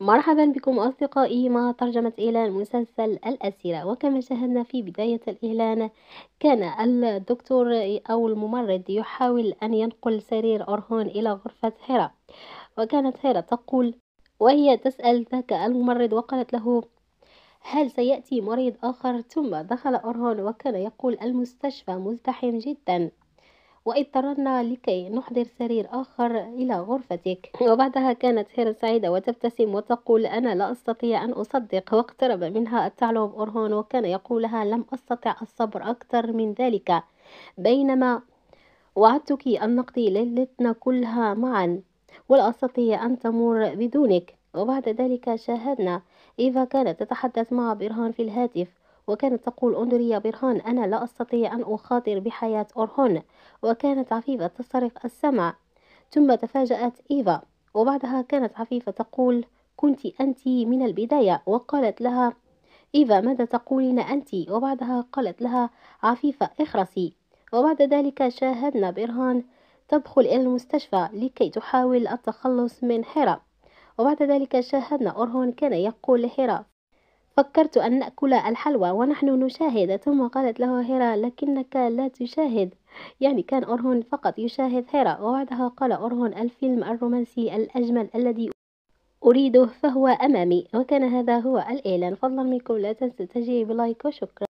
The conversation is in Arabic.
مرحبا بكم أصدقائي مع ترجمة إعلان مسلسل الأسيرة وكما شاهدنا في بداية الإعلان كان الدكتور أو الممرض يحاول أن ينقل سرير أرهون إلى غرفة هيرا وكانت هيرا تقول وهي تسأل ذاك الممرض وقالت له هل سيأتي مريض آخر ثم دخل أرهون وكان يقول المستشفى مزدحم جدا واضطررنا لكي نحضر سرير آخر إلى غرفتك وبعدها كانت هير سعيدة وتبتسم وتقول أنا لا أستطيع أن أصدق واقترب منها التعلم أرهون وكان يقولها لم أستطع الصبر أكثر من ذلك بينما وعدتك أن نقضي ليلتنا كلها معا ولا أستطيع أن تمر بدونك وبعد ذلك شاهدنا إيفا كانت تتحدث مع برهان في الهاتف وكانت تقول أندريا برهان أنا لا أستطيع أن أخاطر بحياة أورهون وكانت عفيفة تسترق السمع ثم تفاجأت إيفا وبعدها كانت عفيفة تقول كنت أنت من البداية وقالت لها إيفا ماذا تقولين أنت وبعدها قالت لها عفيفة اخرسي وبعد ذلك شاهدنا برهان تدخل إلى المستشفى لكي تحاول التخلص من حيرة وبعد ذلك شاهدنا أورهون كان يقول لحيرة فكرت أن نأكل الحلوى ونحن نشاهد ثم قالت له هيرا لكنك لا تشاهد يعني كان أرهون فقط يشاهد هيرا وبعدها قال أرهون الفيلم الرومانسي الأجمل الذي أريده فهو أمامي وكان هذا هو الإعلان فضلا منكم لا تنسوا تجيب لايك وشكرا